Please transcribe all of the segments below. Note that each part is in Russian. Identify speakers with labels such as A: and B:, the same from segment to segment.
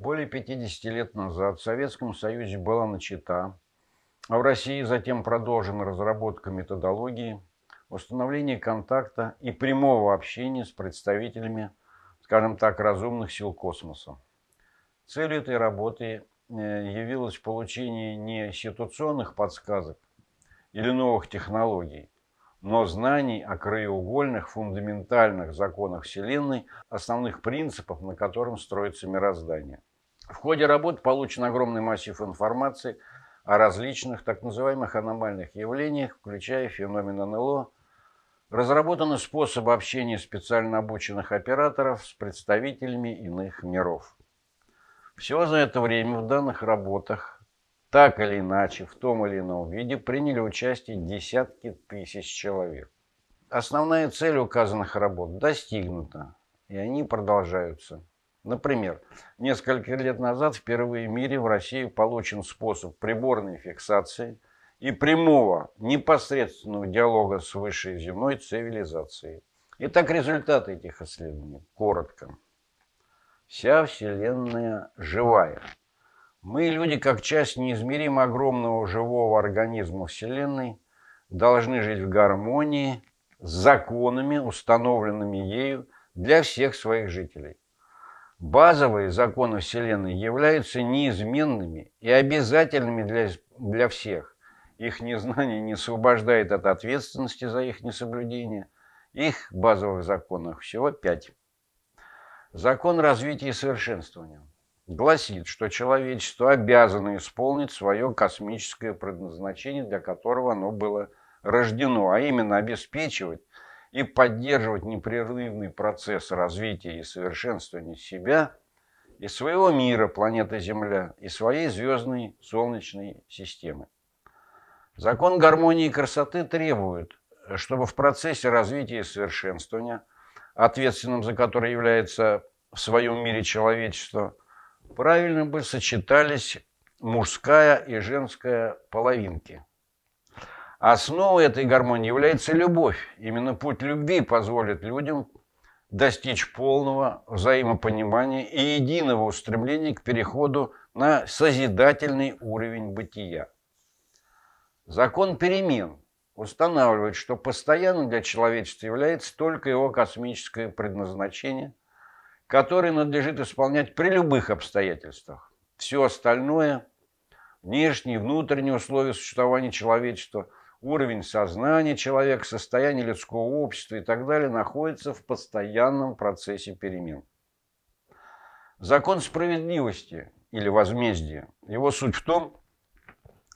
A: Более 50 лет назад в Советском Союзе была начата, а в России затем продолжена разработка методологии установления контакта и прямого общения с представителями, скажем так, разумных сил космоса. Целью этой работы э, явилось получение не ситуационных подсказок или новых технологий, но знаний о краеугольных фундаментальных законах Вселенной, основных принципов, на котором строится мироздание. В ходе работ получен огромный массив информации о различных так называемых аномальных явлениях, включая феномен НЛО, разработаны способы общения специально обученных операторов с представителями иных миров. Всего за это время в данных работах так или иначе, в том или ином виде, приняли участие десятки тысяч человек. Основная цель указанных работ достигнута, и они продолжаются – Например, несколько лет назад впервые в мире в России получен способ приборной фиксации и прямого непосредственного диалога с высшей земной цивилизацией. Итак, результаты этих исследований коротко. Вся Вселенная живая. Мы, люди, как часть неизмеримо огромного живого организма Вселенной, должны жить в гармонии с законами, установленными ею для всех своих жителей. Базовые законы Вселенной являются неизменными и обязательными для, для всех. Их незнание не освобождает от ответственности за их несоблюдение. Их базовых законов всего пять. Закон развития и совершенствования гласит, что человечество обязано исполнить свое космическое предназначение, для которого оно было рождено, а именно обеспечивать и поддерживать непрерывный процесс развития и совершенствования себя и своего мира, планеты Земля, и своей звездной Солнечной системы. Закон гармонии и красоты требует, чтобы в процессе развития и совершенствования, ответственным за который является в своем мире человечество, правильно бы сочетались мужская и женская половинки – Основой этой гармонии является любовь. Именно путь любви позволит людям достичь полного взаимопонимания и единого устремления к переходу на созидательный уровень бытия. Закон перемен устанавливает, что постоянно для человечества является только его космическое предназначение, которое надлежит исполнять при любых обстоятельствах. Все остальное – внешние и внутренние условия существования человечества – уровень сознания человека, состояние людского общества и так далее находится в постоянном процессе перемен. Закон справедливости или возмездия, его суть в том,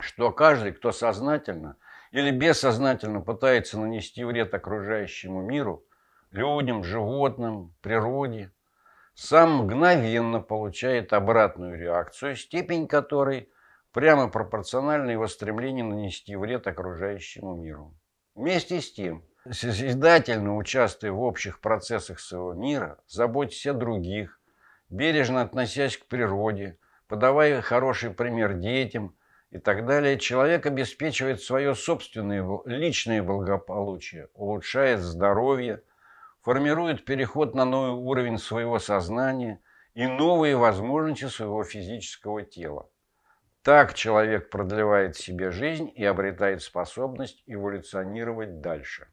A: что каждый, кто сознательно или бессознательно пытается нанести вред окружающему миру, людям, животным, природе, сам мгновенно получает обратную реакцию, степень которой – прямо пропорционально его стремлению нанести вред окружающему миру. Вместе с тем, созидательно участвуя в общих процессах своего мира, заботясь о других, бережно относясь к природе, подавая хороший пример детям и так далее, человек обеспечивает свое собственное личное благополучие, улучшает здоровье, формирует переход на новый уровень своего сознания и новые возможности своего физического тела. Так человек продлевает себе жизнь и обретает способность эволюционировать дальше.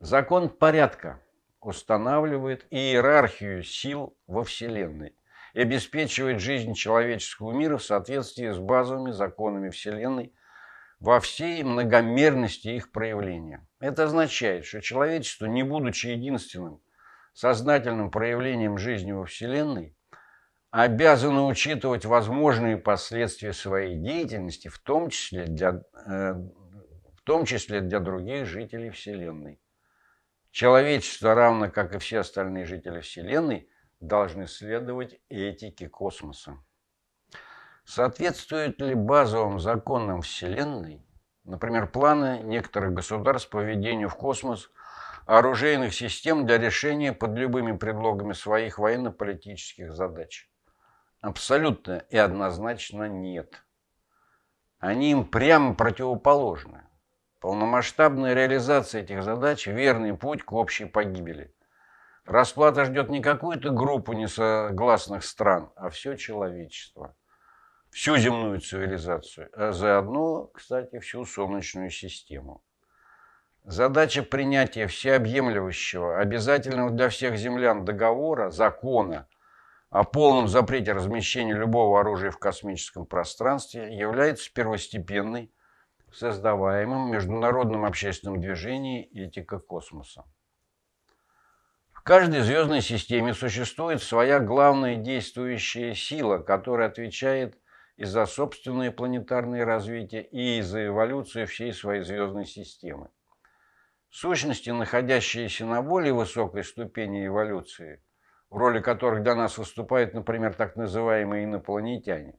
A: Закон порядка устанавливает иерархию сил во Вселенной и обеспечивает жизнь человеческого мира в соответствии с базовыми законами Вселенной во всей многомерности их проявления. Это означает, что человечество, не будучи единственным сознательным проявлением жизни во Вселенной, обязаны учитывать возможные последствия своей деятельности, в том числе для, э, в том числе для других жителей Вселенной. Человечество, равно как и все остальные жители Вселенной, должны следовать этике космоса. Соответствует ли базовым законам Вселенной, например, планы некоторых государств по введению в космос оружейных систем для решения под любыми предлогами своих военно-политических задач? Абсолютно и однозначно нет. Они им прямо противоположны. Полномасштабная реализация этих задач – верный путь к общей погибели. Расплата ждет не какую-то группу несогласных стран, а все человечество. Всю земную цивилизацию, а заодно, кстати, всю Солнечную систему. Задача принятия всеобъемлющего, обязательного для всех землян договора, закона – о полном запрете размещения любого оружия в космическом пространстве является первостепенной в создаваемом международном общественном движении «Этика космоса». В каждой звездной системе существует своя главная действующая сила, которая отвечает и за собственное планетарное развитие, и за эволюцию всей своей звездной системы. Сущности, находящиеся на более высокой ступени эволюции – в роли которых до нас выступают, например, так называемые инопланетяне,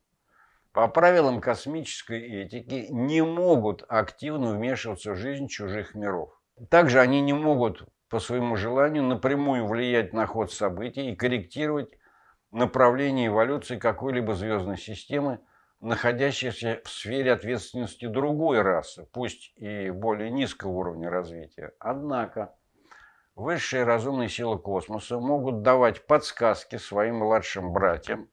A: по правилам космической этики не могут активно вмешиваться в жизнь чужих миров. Также они не могут по своему желанию напрямую влиять на ход событий и корректировать направление эволюции какой-либо звездной системы, находящейся в сфере ответственности другой расы, пусть и более низкого уровня развития. Однако Высшие разумные силы космоса могут давать подсказки своим младшим братьям,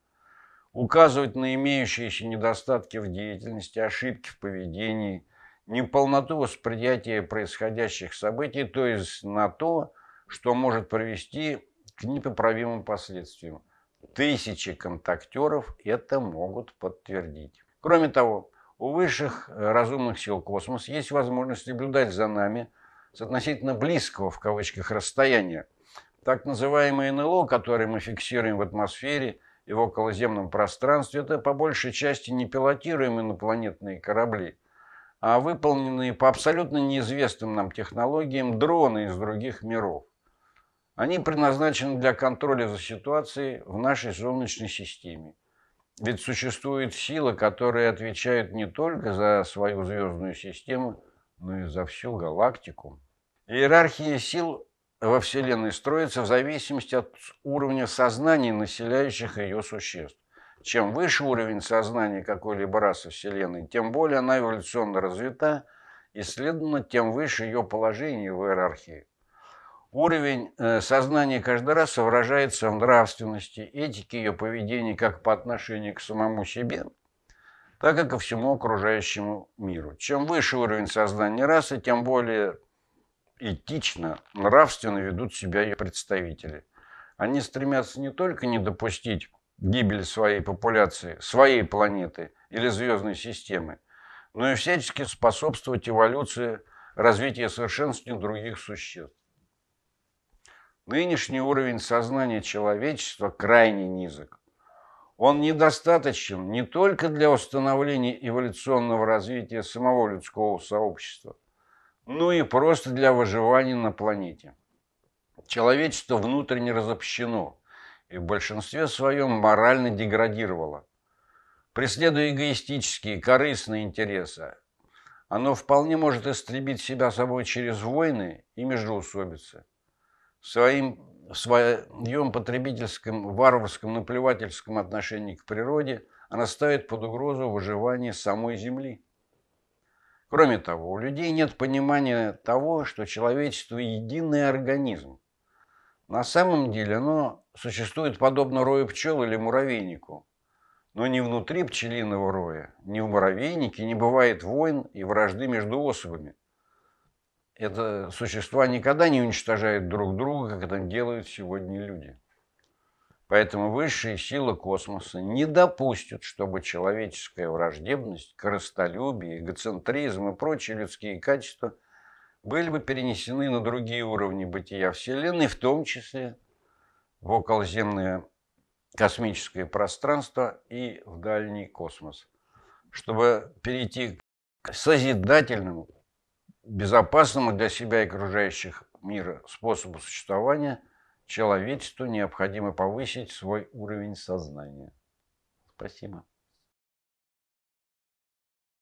A: указывать на имеющиеся недостатки в деятельности, ошибки в поведении, неполноту восприятия происходящих событий, то есть на то, что может привести к непоправимым последствиям. Тысячи контактеров это могут подтвердить. Кроме того, у высших э, разумных сил космоса есть возможность наблюдать за нами – с относительно близкого, в кавычках, расстояния. Так называемое НЛО, которое мы фиксируем в атмосфере и в околоземном пространстве, это по большей части не пилотируемые инопланетные корабли, а выполненные по абсолютно неизвестным нам технологиям дроны из других миров. Они предназначены для контроля за ситуацией в нашей Солнечной системе. Ведь существуют силы, которые отвечают не только за свою звездную систему, но ну и за всю галактику. Иерархия сил во Вселенной строится в зависимости от уровня сознания населяющих ее существ. Чем выше уровень сознания какой-либо расы Вселенной, тем более она эволюционно развита, и, следовательно, тем выше ее положение в иерархии. Уровень э, сознания каждой расы выражается в нравственности, этике ее поведения как по отношению к самому себе – так и ко всему окружающему миру. Чем выше уровень сознания расы, тем более этично, нравственно ведут себя ее представители. Они стремятся не только не допустить гибели своей популяции, своей планеты или звездной системы, но и всячески способствовать эволюции развития совершенствования других существ. Нынешний уровень сознания человечества крайне низок он недостаточен не только для установления эволюционного развития самого людского сообщества, но и просто для выживания на планете. Человечество внутренне разобщено и в большинстве своем морально деградировало. Преследуя эгоистические, корыстные интересы, оно вполне может истребить себя собой через войны и междоусобицы. Своим в своем потребительском, варварском, наплевательском отношении к природе она ставит под угрозу выживание самой Земли. Кроме того, у людей нет понимания того, что человечество – единый организм. На самом деле оно существует подобно рою пчел или муравейнику. Но ни внутри пчелиного роя, ни в муравейнике не бывает войн и вражды между особами. Это существа никогда не уничтожают друг друга, как это делают сегодня люди. Поэтому высшие силы космоса не допустят, чтобы человеческая враждебность, коростолюбие, эгоцентризм и прочие людские качества были бы перенесены на другие уровни бытия Вселенной, в том числе в околоземное космическое пространство и в дальний космос, чтобы перейти к созидательному безопасному для себя и окружающих мира способу существования человечеству необходимо повысить свой уровень сознания. Спасибо.